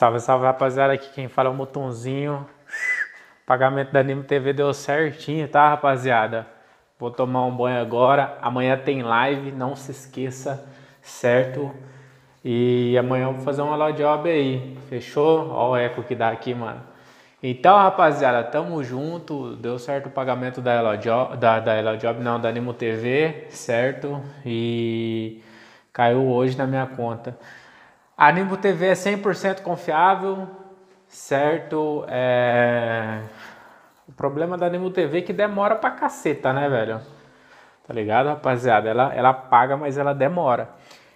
Salve, salve rapaziada, aqui quem fala é o Motonzinho. O pagamento da Anime TV deu certinho, tá rapaziada? Vou tomar um banho agora. Amanhã tem live, não se esqueça, certo? E amanhã eu vou fazer uma loud job aí, fechou? Ó o eco que dá aqui, mano. Então, rapaziada, tamo junto. Deu certo o pagamento da Elo da, da Elo não, da Animo TV, certo? E caiu hoje na minha conta. A Nimbo TV é 100% confiável, certo? É... O problema da Nimbo TV é que demora pra caceta, né, velho? Tá ligado, rapaziada? Ela, ela paga, mas ela demora.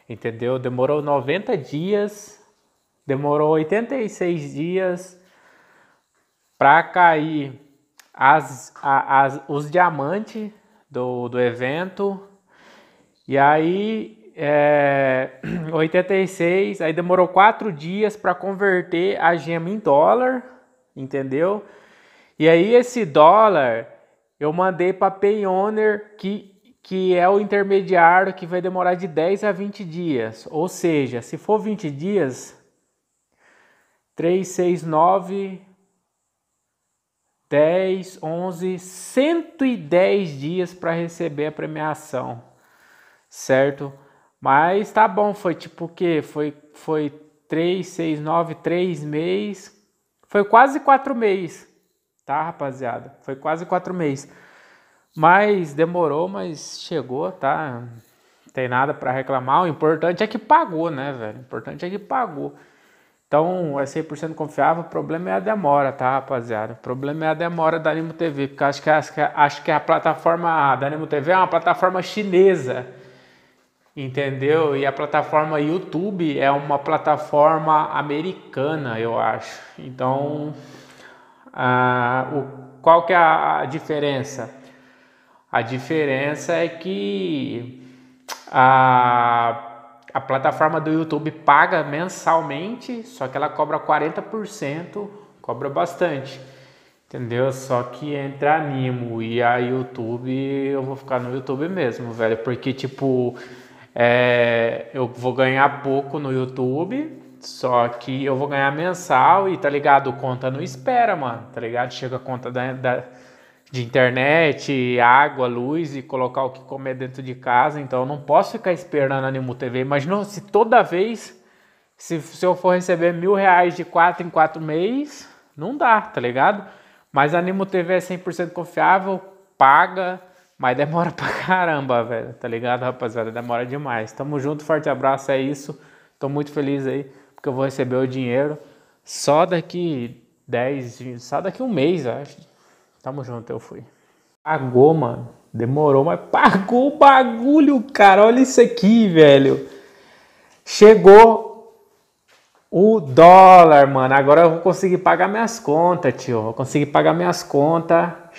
Entendeu? Demorou 90 dias, demorou 86 dias pra cair as, a, as, os diamantes do, do evento. E aí é, 86, aí demorou quatro dias para converter a gema em dólar, entendeu? E aí esse dólar eu mandei para Payoneer, que, que é o intermediário que vai demorar de 10 a 20 dias. Ou seja, se for 20 dias, 9, 10, 11, 110 dias para receber a premiação, certo? Mas tá bom, foi tipo o quê? Foi, foi 3, 6, 9, 3 meses. Foi quase quatro meses, tá, rapaziada? Foi quase quatro meses. Mas demorou, mas chegou, tá? Não tem nada para reclamar. O importante é que pagou, né, velho? O importante é que pagou. Então, é 100% confiável. O problema é a demora, tá, rapaziada? O problema é a demora da Animo TV, porque acho que, acho que, acho que a plataforma da Animo TV é uma plataforma chinesa. Entendeu? E a plataforma YouTube é uma plataforma americana, eu acho. Então, a, o, qual que é a diferença? A diferença é que a, a plataforma do YouTube paga mensalmente, só que ela cobra 40%, cobra bastante. Entendeu? Só que entre animo e a YouTube, eu vou ficar no YouTube mesmo, velho. Porque, tipo, é, eu vou ganhar pouco no YouTube, só que eu vou ganhar mensal e tá ligado? Conta não espera, mano, tá ligado? Chega a conta da, da, de internet, água, luz e colocar o que comer dentro de casa, então eu não posso ficar esperando Animo TV. Imagina se toda vez, se, se eu for receber mil reais de quatro em quatro meses, não dá, tá ligado? Mas a Animo TV é 100% confiável, paga mas demora pra caramba, velho. Tá ligado, rapaziada? Demora demais. Tamo junto, forte abraço, é isso. Tô muito feliz aí, porque eu vou receber o dinheiro só daqui 10, só daqui um mês, acho. Tamo junto, eu fui. Pagou, mano. Demorou, mas pagou o bagulho, cara. Olha isso aqui, velho. Chegou o dólar, mano. Agora eu vou conseguir pagar minhas contas, tio. Vou conseguir pagar minhas contas.